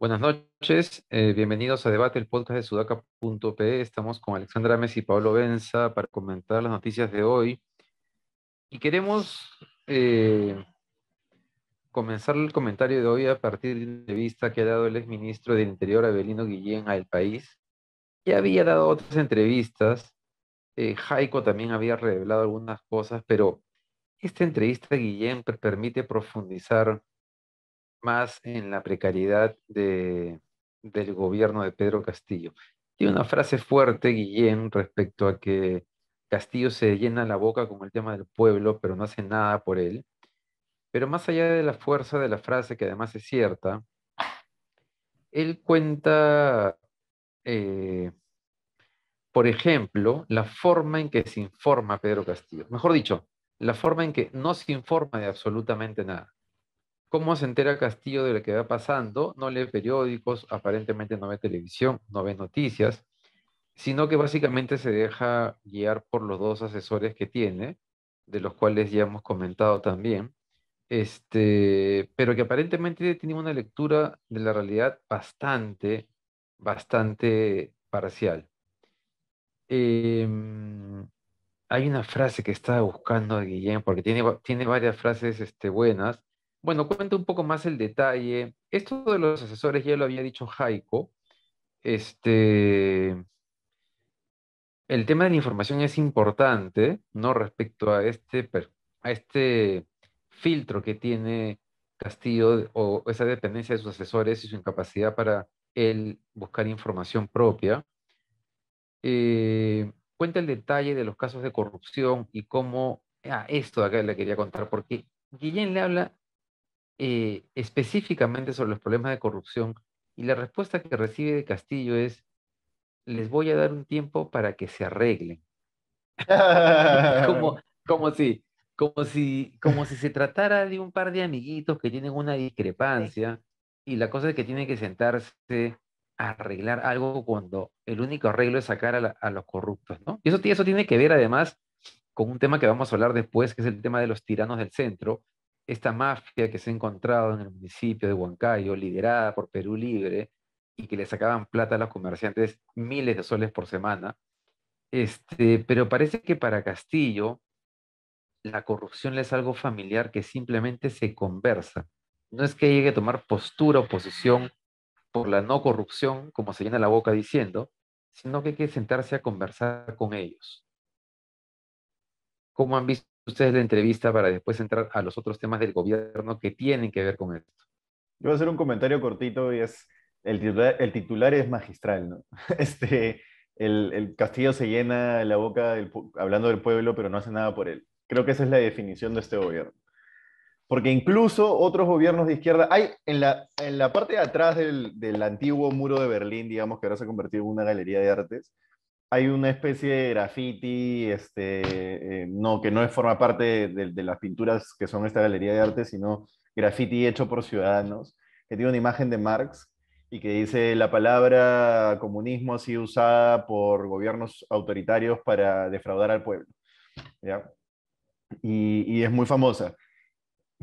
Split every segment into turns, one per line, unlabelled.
Buenas noches, eh, bienvenidos a Debate, el podcast de sudaca.pe. Estamos con Alexandra Messi y Pablo Benza para comentar las noticias de hoy. Y queremos eh, comenzar el comentario de hoy a partir de una entrevista que ha dado el exministro del Interior Abelino Guillén al País. Ya había dado otras entrevistas. Eh, Jaico también había revelado algunas cosas, pero esta entrevista de Guillén permite profundizar más en la precariedad del gobierno de Pedro Castillo. Tiene una frase fuerte, Guillén, respecto a que Castillo se llena la boca con el tema del pueblo, pero no hace nada por él pero más allá de la fuerza de la frase, que además es cierta, él cuenta, eh, por ejemplo, la forma en que se informa Pedro Castillo. Mejor dicho, la forma en que no se informa de absolutamente nada. ¿Cómo se entera Castillo de lo que va pasando? No lee periódicos, aparentemente no ve televisión, no ve noticias, sino que básicamente se deja guiar por los dos asesores que tiene, de los cuales ya hemos comentado también este, pero que aparentemente tiene una lectura de la realidad bastante, bastante parcial. Em, hay una frase que estaba buscando Guillén, porque tiene, tiene varias frases este, buenas. Bueno, cuento un poco más el detalle. Esto de los asesores ya lo había dicho Jaico. Este, el tema de la información es importante, ¿no? Respecto a este, a este filtro que tiene Castillo o esa dependencia de sus asesores y su incapacidad para él buscar información propia. Eh, cuenta el detalle de los casos de corrupción y cómo, ah, esto de acá le quería contar, porque Guillén le habla eh, específicamente sobre los problemas de corrupción y la respuesta que recibe de Castillo es, les voy a dar un tiempo para que se arreglen.
como,
como si como si, como si se tratara de un par de amiguitos que tienen una discrepancia y la cosa es que tienen que sentarse a arreglar algo cuando el único arreglo es sacar a, a los corruptos, ¿no? Y eso, eso tiene que ver además con un tema que vamos a hablar después, que es el tema de los tiranos del centro, esta mafia que se ha encontrado en el municipio de Huancayo, liderada por Perú Libre, y que le sacaban plata a los comerciantes miles de soles por semana. Este, pero parece que para Castillo la corrupción es algo familiar que simplemente se conversa. No es que llegue a tomar postura o posición por la no corrupción, como se llena la boca diciendo, sino que hay que sentarse a conversar con ellos. ¿Cómo han visto ustedes la entrevista para después entrar a los otros temas del gobierno
que tienen que ver con esto? Yo voy a hacer un comentario cortito y es, el titular, es magistral, ¿no? Este, el, castillo se llena la boca hablando del pueblo, pero no hace nada por él. Creo que esa es la definición de este gobierno. Porque incluso otros gobiernos de izquierda, hay en la, en la parte de atrás del, del antiguo muro de Berlín, digamos que ahora se ha convertido en una galería de artes, hay una especie de graffiti, este, eh, no, que no forma parte de, las pinturas que son esta galería de artes, sino graffiti hecho por ciudadanos, que tiene una imagen de Marx y que dice la palabra comunismo ha sido usada por gobiernos autoritarios para defraudar al pueblo. ¿Ya? y, es muy famosa.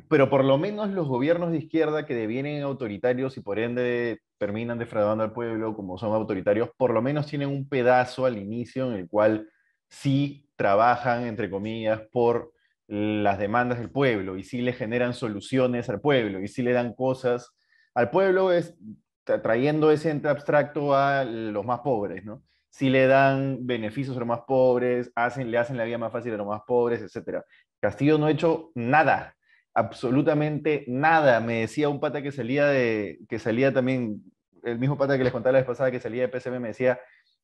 Pero por lo menos los gobiernos de izquierda que devienen autoritarios y por ende terminan defraudando al pueblo como son autoritarios, por lo menos tienen un pedazo al inicio en el cual sí trabajan, entre comillas, por las demandas del pueblo y sí le generan soluciones al pueblo y sí le dan cosas al pueblo, es trayendo ese ente abstracto a los más pobres, ¿no? si le dan beneficios a los más pobres, hacen, le hacen la vida más fácil a los más pobres, etc. Castillo no ha hecho nada, absolutamente nada. Me decía un pata que salía de, que salía también, el mismo pata que les contaba la vez pasada que salía de PSM, me decía,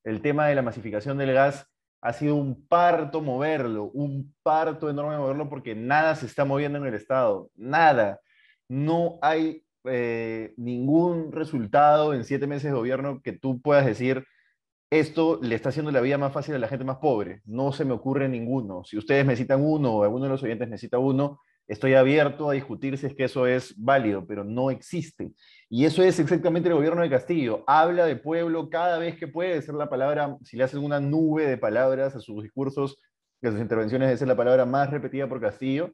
el tema de la masificación del gas ha sido un parto moverlo, un parto enorme moverlo porque nada se está moviendo en el Estado, nada. No hay eh, ningún resultado en siete meses de gobierno que tú puedas decir, esto le está haciendo la vida más fácil a la gente más pobre. No se me ocurre ninguno. Si ustedes necesitan uno o alguno de los oyentes necesita uno, estoy abierto a discutir si es que eso es válido, pero no existe. Y eso es exactamente el gobierno de Castillo. Habla de pueblo cada vez que puede ser la palabra, si le hacen una nube de palabras a sus discursos, a sus intervenciones, es la palabra más repetida por Castillo,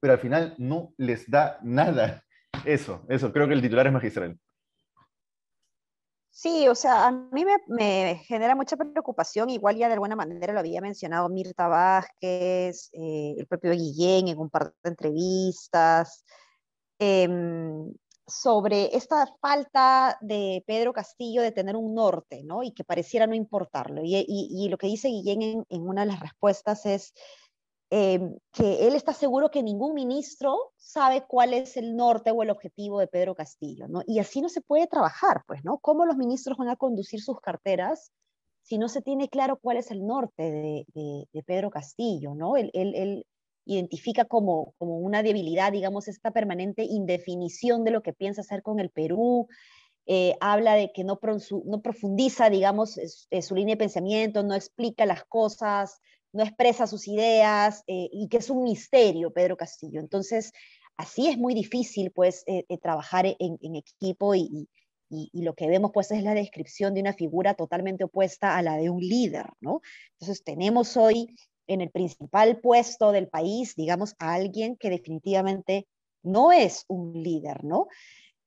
pero al final no les da nada. Eso, eso, creo que el titular es magistral.
Sí, o sea, a mí me, genera mucha preocupación, igual ya de alguna manera lo había mencionado Mirta Vázquez, eh, el propio Guillén en un par de entrevistas, em, sobre esta falta de Pedro Castillo de tener un norte, ¿no? Y que pareciera no importarlo. Y, lo que dice Guillén en una de las respuestas es Em, que él está seguro que ningún ministro sabe cuál es el norte o el objetivo de Pedro Castillo, ¿no? Y así no se puede trabajar, pues, ¿no? ¿Cómo los ministros van a conducir sus carteras si no se tiene claro cuál es el norte de, Pedro Castillo, ¿no? Él, identifica como, como, una debilidad, digamos, esta permanente indefinición de lo que piensa hacer con el Perú, eh, habla de que no, profundiza, digamos, su línea de pensamiento, no explica las cosas, no expresa sus ideas eh, y que es un misterio Pedro Castillo. Entonces, así es muy difícil pues eh, eh, trabajar en, equipo y, lo que vemos pues es la descripción de una figura totalmente opuesta a la de un líder, ¿no? Entonces tenemos hoy en el principal puesto del país, digamos, a alguien que definitivamente no es un líder, ¿no?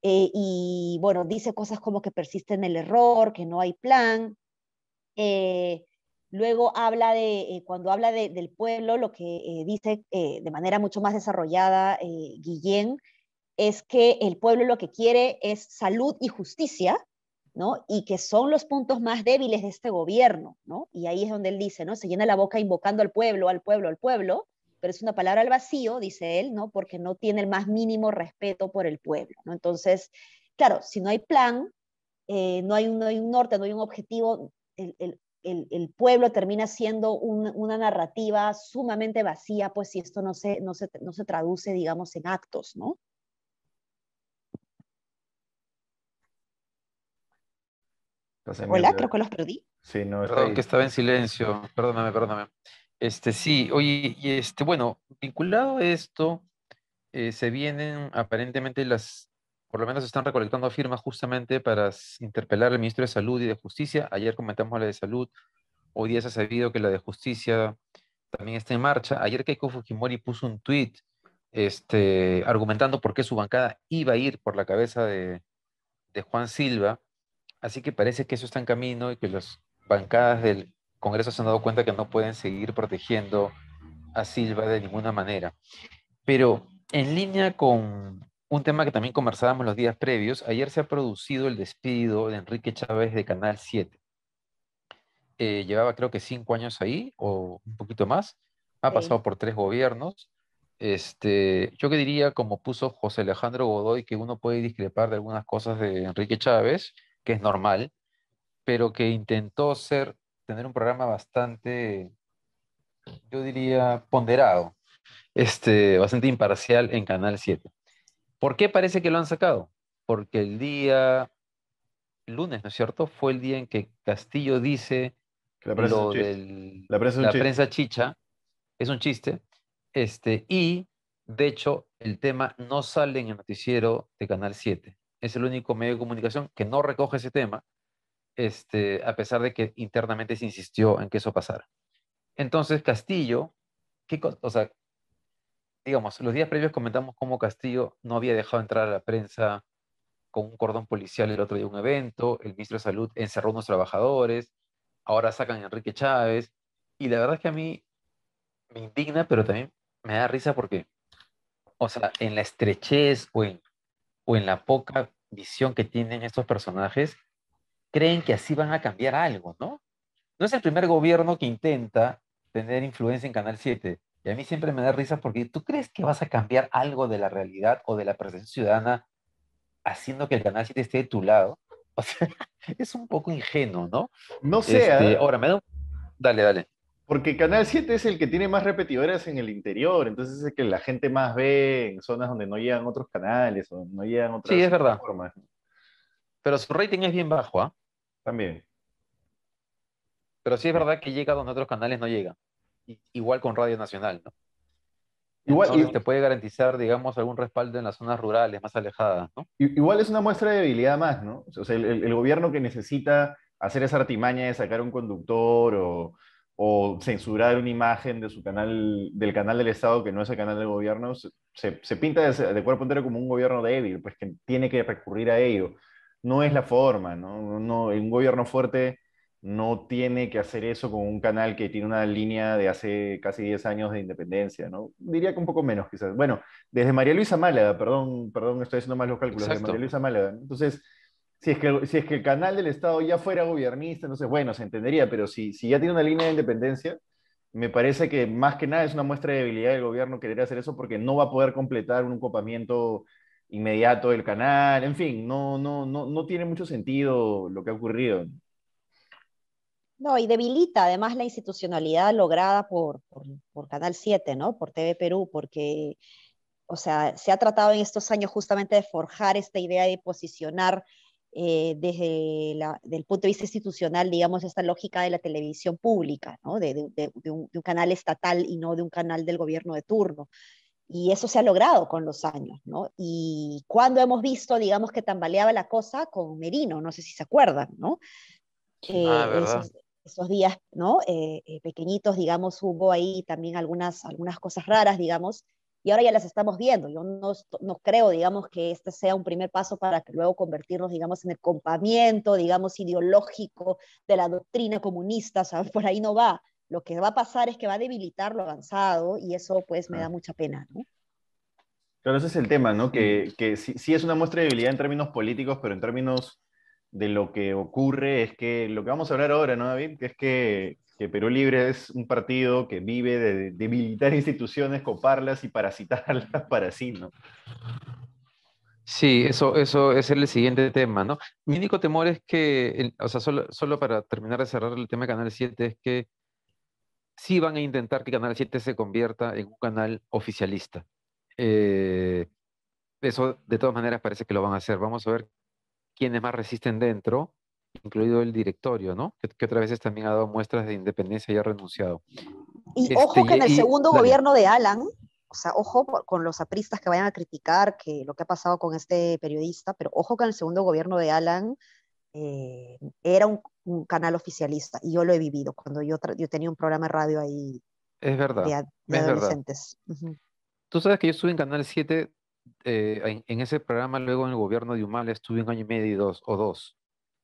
y bueno, dice cosas como que persiste en el error, que no hay plan, Luego habla de, eh, cuando habla del pueblo, lo que eh, dice eh, de manera mucho más desarrollada Guillén, es que el pueblo lo que quiere es salud y justicia, ¿no? Y que son los puntos más débiles de este gobierno, ¿no? Y ahí es donde él dice, ¿no? Se llena la boca invocando al pueblo, al pueblo, al pueblo, pero es una palabra al vacío, dice él, ¿no? Porque no tiene el más mínimo respeto por el pueblo, ¿no? Entonces, claro, si no hay plan, no, hay un, norte, no hay un objetivo, el, el, pueblo termina siendo una narrativa sumamente vacía, pues si esto no se, no se, traduce, digamos, en actos, ¿no?
Hola, creo que los perdí. Sí, no, Perdón, que estaba en silencio. Perdóname, perdóname. Este, sí, oye, y este, bueno, vinculado a esto, eh, se vienen aparentemente las por lo menos están recolectando firmas justamente para interpelar al ministro de Salud y de Justicia. Ayer comentamos la de Salud, hoy día se ha sabido que la de Justicia también está en marcha. Ayer Keiko Fujimori puso un tweet este, argumentando por qué su bancada iba a ir por la cabeza de, de Juan Silva. Así que parece que eso está en camino y que las bancadas del Congreso se han dado cuenta que no pueden seguir protegiendo a Silva de ninguna manera. Pero en línea con un tema que también conversábamos los días previos, ayer se ha producido el despido de Enrique Chávez de Canal 7. Eh, llevaba creo que cinco años ahí o un poquito más, ha pasado por tres gobiernos. Este, yo que diría, como puso José Alejandro Godoy, que uno puede discrepar de algunas cosas de Enrique Chávez, que es normal, pero que intentó ser, tener un programa bastante, yo diría, ponderado, este, bastante imparcial en Canal 7. ¿Por qué parece que lo han sacado? Porque el día lunes, ¿no es cierto? Fue el día en que Castillo dice la
prensa, la prensa,
chicha es un chiste. Este, y de hecho, el tema no sale en el noticiero de Canal 7. Es el único medio de comunicación que no recoge ese tema, este, a pesar de que internamente se insistió en que eso pasara. Entonces, Castillo, ¿qué o sea, digamos, los días previos comentamos cómo Castillo no había dejado entrar a la prensa con un cordón policial el otro día un evento, el ministro de Salud encerró a unos trabajadores, ahora sacan a Enrique Chávez, y la verdad es que a mí me indigna, pero también me da risa porque, o sea, en la estrechez o en, o en la poca visión que tienen estos personajes, creen que así van a cambiar algo, ¿no? No es el primer gobierno que intenta tener influencia en Canal 7. Y a mí siempre me da risa porque tú crees que vas a cambiar algo de la realidad o de la presencia ciudadana haciendo que el canal 7 esté de tu lado. O sea,
es un poco ingenuo, ¿no? No sé. Este, ¿ah? ahora, me da Dale, dale. Porque Canal 7 es el que tiene más repetidoras en el interior, entonces es el que la gente más ve en zonas donde no llegan otros canales o no llegan otras sí, es verdad. Pero su rating es bien bajo,
¿ah? También. Pero sí es verdad que llega donde otros canales no llegan igual con Radio Nacional, ¿no? Igual, y, te puede garantizar, digamos, algún respaldo en las zonas rurales más alejadas, ¿no?
Igual es una muestra de debilidad más, ¿no? O sea, el, gobierno que necesita hacer esa artimaña de sacar un conductor o, censurar una imagen de su canal, del canal del Estado que no es el canal del gobierno, se, pinta de, cuerpo entero como un gobierno débil, pues que tiene que recurrir a ello. No es la forma, ¿no? no un gobierno fuerte no tiene que hacer eso con un canal que tiene una línea de hace casi 10 años de independencia, ¿no? Diría que un poco menos, quizás. Bueno, desde María Luisa Málaga, perdón, perdón, estoy haciendo mal los cálculos, María Luisa Málaga. Entonces, si es, que, si es que el canal del Estado ya fuera gobernista, entonces, bueno, se entendería, pero si, si ya tiene una línea de independencia, me parece que más que nada es una muestra de debilidad del gobierno querer hacer eso porque no va a poder completar un copamiento inmediato del canal, en fin, no, no, no, no tiene mucho sentido lo que ha ocurrido.
No, y debilita además la institucionalidad lograda por, por, Canal 7, ¿no? Por TV Perú, porque, o sea, se ha tratado en estos años justamente de forjar esta idea de posicionar eh, desde el punto de vista institucional, digamos, esta lógica de la televisión pública, ¿no? De, un, canal estatal y no de un canal del gobierno de turno. Y eso se ha logrado con los años, ¿no? Y cuando hemos visto, digamos, que tambaleaba la cosa con Merino, no sé si se acuerdan, ¿no?
ah, eh, este,
esos días ¿no? Eh, eh, pequeñitos, digamos, hubo ahí también algunas, algunas cosas raras, digamos, y ahora ya las estamos viendo. Yo no, creo, digamos, que este sea un primer paso para que luego convertirnos, digamos, en el compamiento, digamos, ideológico de la doctrina comunista, o sea, por ahí no va. Lo que va a pasar es que va a debilitar lo avanzado y eso pues me da mucha pena, ¿no?
Claro, ese es el tema, ¿no? Que, sí, sí es una muestra de debilidad en términos políticos, pero en términos de lo que ocurre es que lo que vamos a hablar ahora, ¿no, David? Que es que, que Perú Libre es un partido que vive de debilitar instituciones, coparlas y parasitarlas para sí, ¿no?
Sí, eso, eso es el siguiente tema, ¿no? Mi único temor es que, o sea, solo, para terminar de cerrar el tema de Canal 7, es que sí van a intentar que Canal 7 se convierta en un canal oficialista. Eh, eso de todas maneras parece que lo van a hacer. Vamos a ver quienes más resisten dentro, incluido el directorio, ¿no? Que, otra vez también ha dado muestras de independencia y ha renunciado. Y este, ojo que en el segundo gobierno
de Alan, o sea, ojo con los apristas que vayan a criticar que lo que ha pasado con este periodista, pero ojo que en el segundo gobierno de Alan eh, era un, canal oficialista y yo lo he vivido cuando yo, yo tenía un programa de radio ahí. Es verdad. De, adolescentes.
Tú sabes que yo estuve en Canal 7 eh, en, ese programa, luego en el gobierno de Humala, estuve un año y medio y dos, o dos,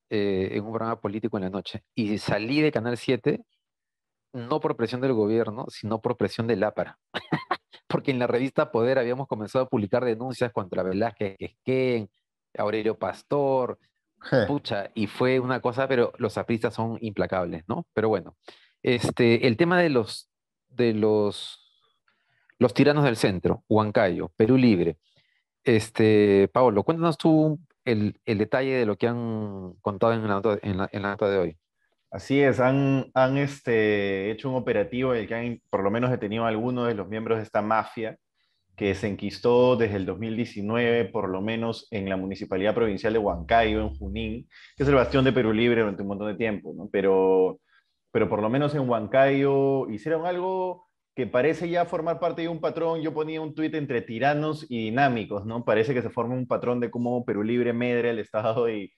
eh, en un programa político en la noche. Y salí de Canal 7, no por presión del gobierno, sino por presión del Lápara Porque en la revista Poder habíamos comenzado a publicar denuncias contra Velázquez que, Aurelio Pastor, pucha, y fue una cosa, pero los apristas son implacables, ¿no? Pero bueno, este, el tema de los, de los, los tiranos del centro, Huancayo, Perú Libre, este, Pablo, cuéntanos tú el, detalle de lo que han contado en
la, nota, de hoy. Así es, han, este, hecho un operativo en el que han por lo menos detenido a algunos de los miembros de esta mafia que se enquistó desde el 2019, por lo menos en la municipalidad provincial de Huancayo, en Junín, que es el bastión de Perú Libre durante un montón de tiempo, ¿no? Pero, pero por lo menos en Huancayo hicieron algo que parece ya formar parte de un patrón. Yo ponía un tuit entre tiranos y dinámicos, ¿no? Parece que se forma un patrón de cómo Perú Libre medre, el Estado y,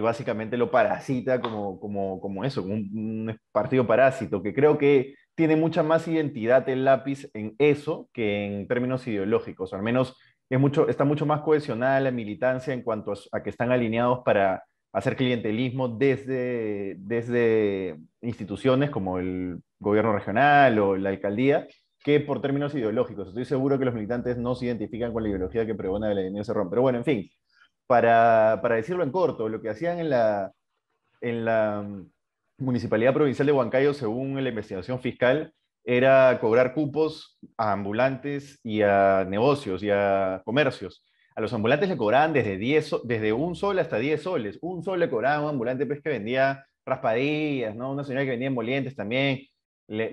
básicamente lo parasita como, como, como eso, un, partido parásito, que creo que tiene mucha más identidad el lápiz en eso que en términos ideológicos, al menos es mucho, está mucho más cohesionada la militancia en cuanto a, a que están alineados para hacer clientelismo desde, desde instituciones como el gobierno regional o la alcaldía, que por términos ideológicos. Estoy seguro que los militantes no se identifican con la ideología que pregona Vladimir Cerrón. Pero bueno, en fin, para, para decirlo en corto, lo que hacían en la, en la mm, Municipalidad Provincial de Huancayo, según la investigación fiscal, era cobrar cupos a ambulantes y a negocios y a comercios. A los ambulantes le cobraban desde, 10, desde un sol hasta 10 soles. Un sol le cobraban a un ambulante pues, que vendía raspadillas, ¿no? una señora que vendía emolientes también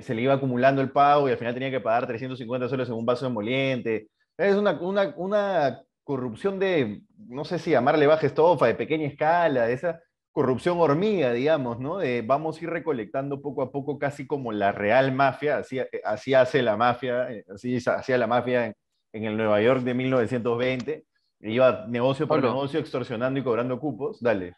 se le iba acumulando el pago y al final tenía que pagar 350 soles en un vaso de moliente. Es una, una, corrupción de, no sé si llamarle baja estofa, de pequeña escala, de esa corrupción hormiga, digamos, ¿no? De vamos a ir recolectando poco a poco, casi como la real mafia, así, así hace la mafia, eh, así hacía la mafia en, el Nueva York de 1920, iba negocio por negocio extorsionando y cobrando cupos, dale.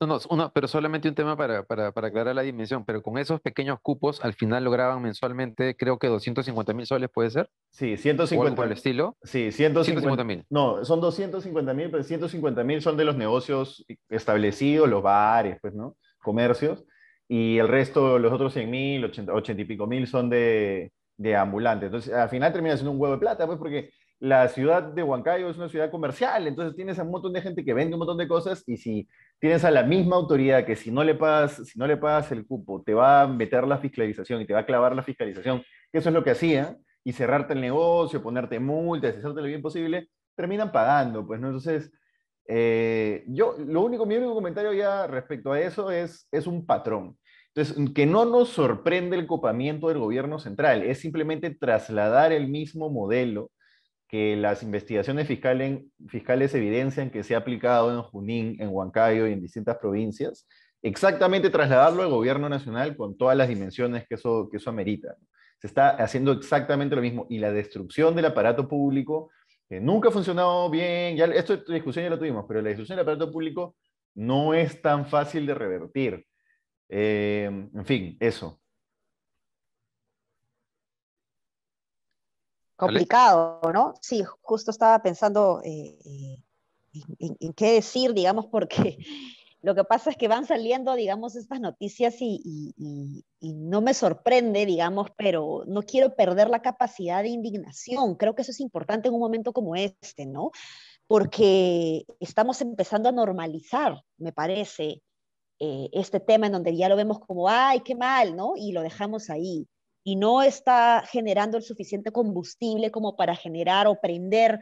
No, no, pero solamente un tema para, para, para, aclarar la dimensión, pero con esos pequeños cupos al final lograban mensualmente creo que 250 mil soles, ¿puede ser? Sí, 150 mil. estilo? Sí, 150 mil.
No, son 250 mil, pero 150 mil son de los negocios establecidos, los bares, pues, ¿no? Comercios, y el resto, los otros 100 mil, 80, y pico mil son de, de ambulantes. Entonces, al final termina siendo un huevo de plata, pues, porque la ciudad de Huancayo es una ciudad comercial, entonces tienes a un montón de gente que vende un montón de cosas y si tienes a la misma autoridad que si no le pagas, si no le pagas el cupo, te va a meter la fiscalización y te va a clavar la fiscalización, que eso es lo que hacía, y cerrarte el negocio, ponerte multas, hacerte lo bien posible, terminan pagando, pues, ¿no? Entonces, eh, yo, lo único, mi único comentario ya respecto a eso es, es un patrón. Entonces, que no nos sorprende el copamiento del gobierno central, es simplemente trasladar el mismo modelo que las investigaciones fiscales, evidencian que se ha aplicado en Junín, en Huancayo y en distintas provincias, exactamente trasladarlo al gobierno nacional con todas las dimensiones que eso, amerita. Se está haciendo exactamente lo mismo y la destrucción del aparato público, que nunca ha funcionado bien, ya, esto discusión ya lo tuvimos, pero la destrucción del aparato público no es tan fácil de revertir. Eh, en fin, eso.
Complicado, ¿no? Sí, justo estaba pensando eh, eh, en, qué decir, digamos, porque lo que pasa es que van saliendo, digamos, estas noticias y, no me sorprende, digamos, pero no quiero perder la capacidad de indignación. Creo que eso es importante en un momento como este, ¿no? Porque estamos empezando a normalizar, me parece, eh, este tema en donde ya lo vemos como, ay, qué mal, ¿no? Y lo dejamos ahí y no está generando el suficiente combustible como para generar o prender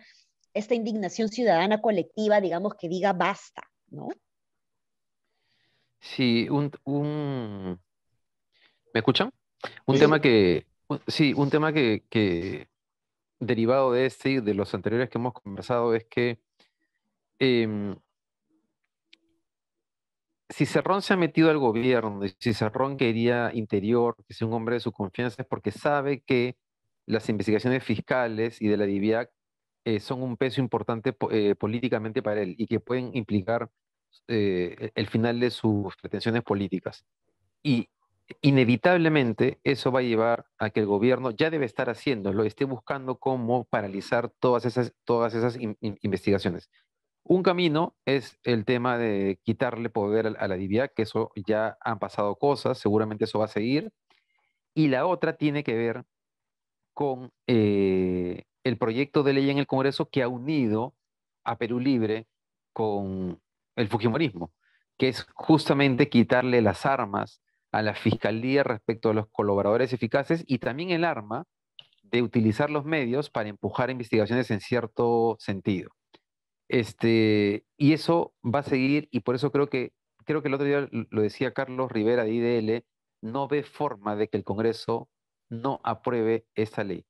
esta indignación ciudadana colectiva, digamos, que diga basta, ¿no?
Sí, un... un... ¿Me escuchan? Un tema que... Sí, un tema que, que derivado de este y de los anteriores que hemos conversado es que em, si Cerrón se ha metido al gobierno y si Cerrón quería interior, que sea un hombre de su confianza, es porque sabe que las investigaciones fiscales y de la DIVIAC eh, son un peso importante eh, políticamente para él y que pueden implicar eh, el final de sus pretensiones políticas. Y inevitablemente eso va a llevar a que el gobierno ya debe estar haciendo, lo esté buscando cómo paralizar todas esas, todas esas investigaciones. Un camino es el tema de quitarle poder a la divinidad, que eso ya han pasado cosas, seguramente eso va a seguir. Y la otra tiene que ver con eh, el proyecto de ley en el Congreso que ha unido a Perú Libre con el Fujimorismo, que es justamente quitarle las armas a la fiscalía respecto a los colaboradores eficaces y también el arma de utilizar los medios para empujar investigaciones en cierto sentido. Este, y eso va a seguir, y por eso creo que, creo que el otro día lo decía Carlos Rivera de IDL, no ve forma de que el Congreso no apruebe esta ley.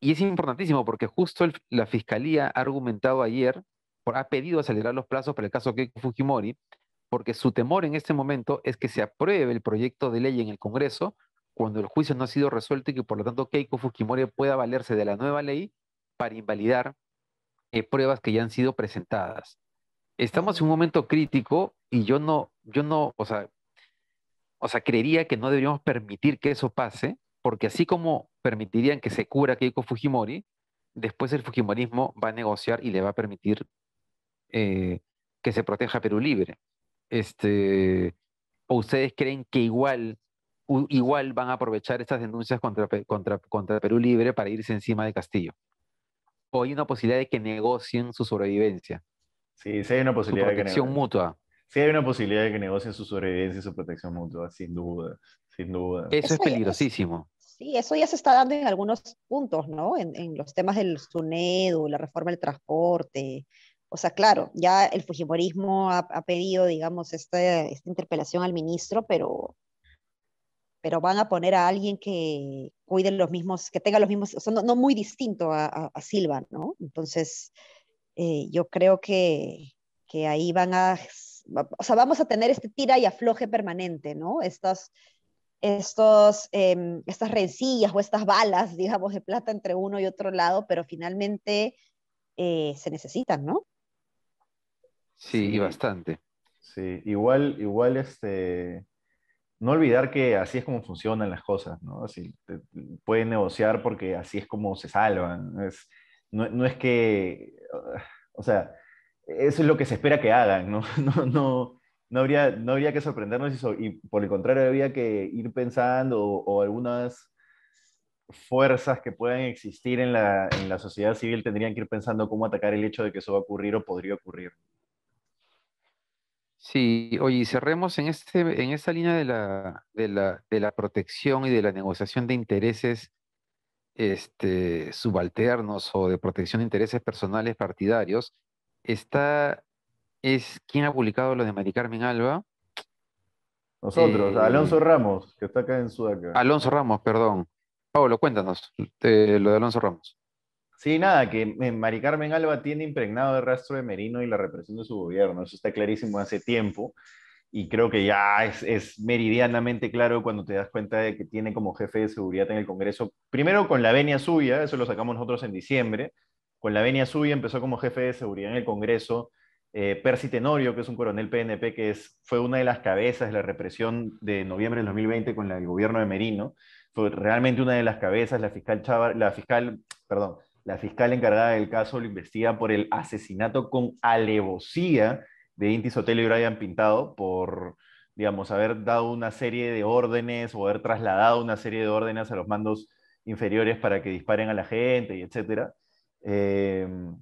Y es importantísimo porque justo la Fiscalía ha argumentado ayer, ha pedido acelerar los plazos para el caso Keiko Fujimori, porque su temor en este momento es que se apruebe el proyecto de ley en el Congreso cuando el juicio no ha sido resuelto y que por lo tanto Keiko Fujimori pueda valerse de la nueva ley para invalidar eh, pruebas que ya han sido presentadas. Estamos en un momento crítico y yo no, yo no, o sea, o sea, creería que no deberíamos permitir que eso pase, porque así como permitirían que se cura Keiko Fujimori, después el Fujimorismo va a negociar y le va a permitir eh, que se proteja Perú Libre. Este, ¿O ustedes creen que igual, igual van a aprovechar estas denuncias contra, contra, contra Perú Libre para irse encima de Castillo? hay una posibilidad de
que negocien su sobrevivencia. Sí, sí hay una posibilidad su de que mutua. Sí hay una posibilidad de que negocien su sobrevivencia y su protección mutua, sin duda, sin duda. Eso, es peligrosísimo.
sí, eso ya se está dando en algunos puntos, ¿no? En, los temas del SUNEDU, la reforma del transporte, o sea, claro, ya el Fujimorismo ha, ha pedido, digamos, esta, esta, interpelación al ministro, pero pero van a poner a alguien que cuide los mismos, que tenga los mismos, o sea, no, muy distinto a, Silva, ¿no? Entonces, eh, yo creo que, ahí van a, o sea, vamos a tener este tira y afloje permanente, ¿no? Estas, estos, em, estas rencillas o estas balas, digamos, de plata entre uno y otro lado, pero finalmente eh, se necesitan, ¿no?
Sí, y bastante. Sí, igual, igual este, no olvidar que así es como funcionan las cosas, ¿no? Así pueden negociar porque así es como se salvan. no, es que, o sea, eso es lo que se espera que hagan, ¿no? No, habría, no que sorprendernos y, y por el contrario habría que ir pensando o, algunas fuerzas que puedan existir la, en la, sociedad civil tendrían que ir pensando cómo atacar el hecho de que eso va a ocurrir o podría ocurrir. Sí,
oye, cerremos en, este, en esta línea de la, de, la, protección y de la negociación de intereses este, subalternos o de protección de intereses personales partidarios. Está, es quien ha publicado lo de Mari Carmen Alba. Nosotros, eh, Alonso
Ramos, que está acá en Sudaca. Alonso
Ramos, perdón. Pablo, cuéntanos eh, lo de Alonso Ramos.
Sí, nada, que eh, Mari Carmen Alba tiene impregnado el rastro de Merino y la represión de su gobierno, eso está clarísimo hace tiempo, y creo que ya es, meridianamente claro cuando te das cuenta de que tiene como jefe de seguridad en el Congreso, primero con la venia suya, eso lo sacamos nosotros en diciembre, con la venia suya empezó como jefe de seguridad en el Congreso eh, Percy Tenorio, que es un coronel PNP que es, fue una de las cabezas de la represión de noviembre del 2020 con el gobierno de Merino, fue realmente una de las cabezas, la fiscal chava, la fiscal, perdón, la fiscal encargada del caso lo investiga por el asesinato con alevosía de Inti Sotelo y Brian Pintado por, digamos, haber dado una serie de órdenes o haber trasladado una serie de órdenes a los mandos inferiores para que disparen a la gente y etcétera. Em,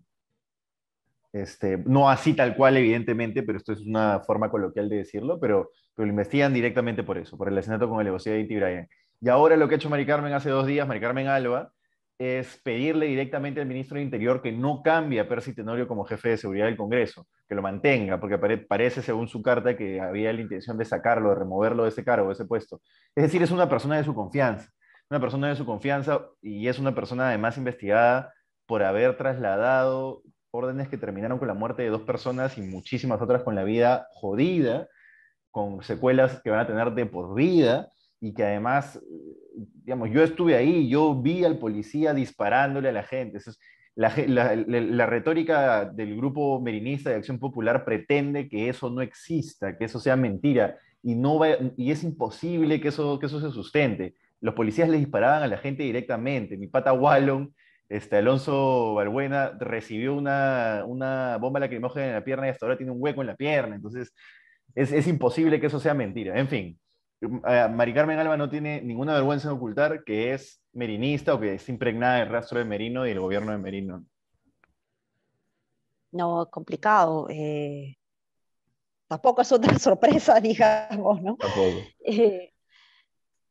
este, no así tal cual, evidentemente, pero esto es una forma coloquial de decirlo, pero, lo investigan directamente por eso, por el asesinato con alevosía de Inti Brian. Y ahora lo que ha hecho Mari Carmen hace dos días, Mari Carmen Alba, es pedirle directamente al ministro del Interior que no cambie a Percy Tenorio como jefe de seguridad del Congreso, que lo mantenga, porque parece, según su carta, que había la intención de sacarlo, de removerlo de ese cargo, de ese puesto. Es decir, es una persona de su confianza, una persona de su confianza y es una persona además investigada por haber trasladado órdenes que terminaron con la muerte de dos personas y muchísimas otras con la vida jodida, con secuelas que van a tener de por vida y que además, digamos, yo estuve ahí, yo vi al policía disparándole a la gente. la, retórica del grupo merinista de Acción Popular pretende que eso no exista, que eso sea mentira, y, no y es imposible que eso, que eso se sustente. Los policías le disparaban a la gente directamente. Mi pata Wallon, este, Alonso Balbuena, recibió una, una bomba lacrimógena en la pierna y hasta ahora tiene un hueco en la pierna. Entonces, es, es imposible que eso sea mentira. En fin, Mm, eh, Mari Carmen Alba no tiene ninguna vergüenza en ocultar que es merinista o que es impregnada del rastro de Merino y el gobierno de Merino.
No, complicado. Eh, tampoco es otra sorpresa, digamos, ¿no? Tampoco. Eh,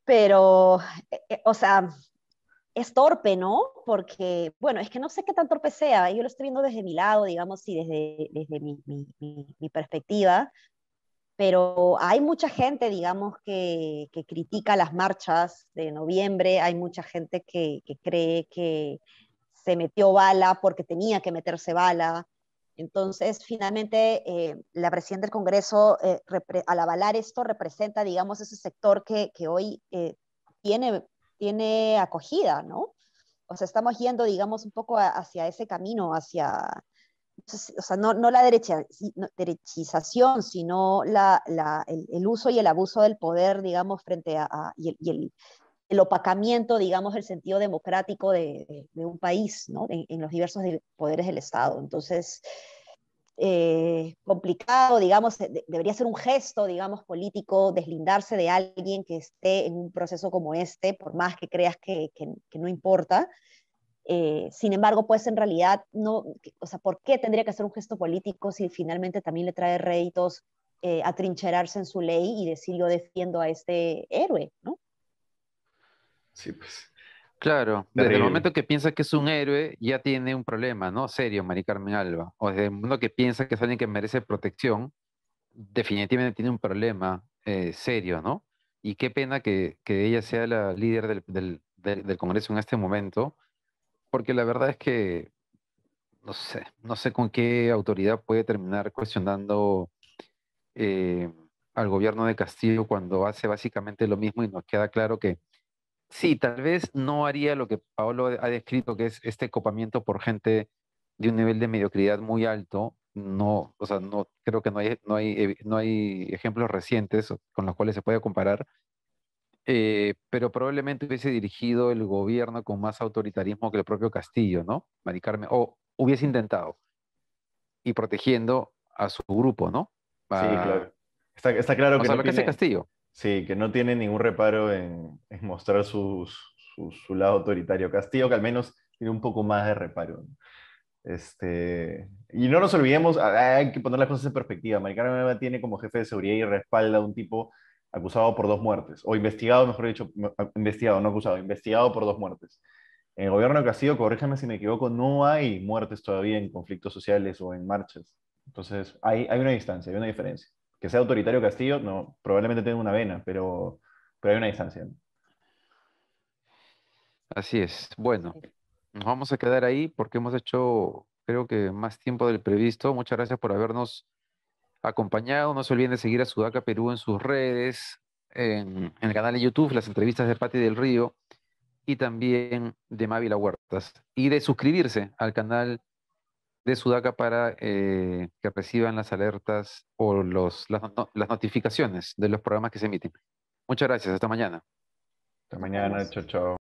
pero, o sea, es torpe, ¿no? Porque, bueno, es que no sé qué tan torpe sea, yo lo estoy viendo desde mi lado, digamos, y desde, desde mi perspectiva, pero hay mucha gente, digamos, que, critica las marchas de noviembre, hay mucha gente que, cree que se metió bala porque tenía que meterse bala. Entonces, finalmente, eh, la presidenta del Congreso, eh, al avalar esto, representa, digamos, ese sector que, hoy eh, tiene, tiene acogida, ¿no? O sea, estamos yendo, digamos, un poco hacia ese camino, hacia, o sea, no, la derechización, sino el, uso y el abuso del poder, digamos, frente a, el, el, opacamiento, digamos, el sentido democrático de, un país, ¿no? En, los diversos poderes del Estado. Entonces, eh, complicado, digamos, debería ser un gesto, digamos, político, deslindarse de alguien que esté en un proceso como este, por más que creas que, que no importa. Eh, sin embargo, pues en realidad, no, o ¿por qué tendría que hacer un gesto político si finalmente también le trae réditos eh, atrincherarse en su ley y decir yo defiendo a este héroe, Sí,
pues.
Claro, desde el momento que piensa que es un héroe, ya tiene un problema, ¿no? Serio, Mari Carmen Alba. O desde el momento que piensa que es alguien que merece protección, definitivamente tiene un problema eh, serio, ¿no? Y qué pena que, ella sea la líder del Congreso en este momento, porque la verdad es que no sé, no sé con qué autoridad puede terminar cuestionando eh, al gobierno de Castillo cuando hace básicamente lo mismo y nos queda claro que sí, tal vez no haría lo que Paolo ha descrito, que es este copamiento por gente de un nivel de mediocridad muy alto. No, o sea, no creo que no hay, no hay, eh, no hay ejemplos recientes con los cuales se puede comparar, eh, pero probablemente hubiese dirigido el gobierno con más autoritarismo que el propio Castillo, ¿no? Maricarme, o hubiese intentado,
y protegiendo a su grupo, ¿no?
sí, ah, claro.
Está, claro que, no tiene, Castillo. Sí, que no tiene ningún reparo en, mostrar su, su, su, lado autoritario. Castillo, que al menos tiene un poco más de reparo. Este, y no nos olvidemos, ah, hay que poner las cosas en perspectiva. Maricarmen tiene como jefe de seguridad y respalda a un tipo acusado por dos muertes, o investigado, mejor dicho, investigado, no acusado, investigado por dos muertes. En el gobierno de Castillo, corrígeme si me equivoco, no hay muertes todavía en conflictos sociales o en marchas. Entonces, hay, hay una distancia, hay una diferencia. Que sea autoritario Castillo, no, probablemente tenga una vena, pero, pero hay una distancia.
Así es. Bueno, nos
vamos a quedar ahí porque hemos hecho, creo
que más tiempo del previsto. Muchas gracias por habernos acompañado. No se olviden de seguir a Sudaca Perú en sus redes, en, el canal de YouTube, las entrevistas de Pati del Río y también de Mávila Huertas. Y de suscribirse al canal de Sudaca para eh, que reciban las alertas o los, las, notificaciones de los programas que se emiten. Muchas gracias. Hasta mañana. Hasta mañana. Chao, chao.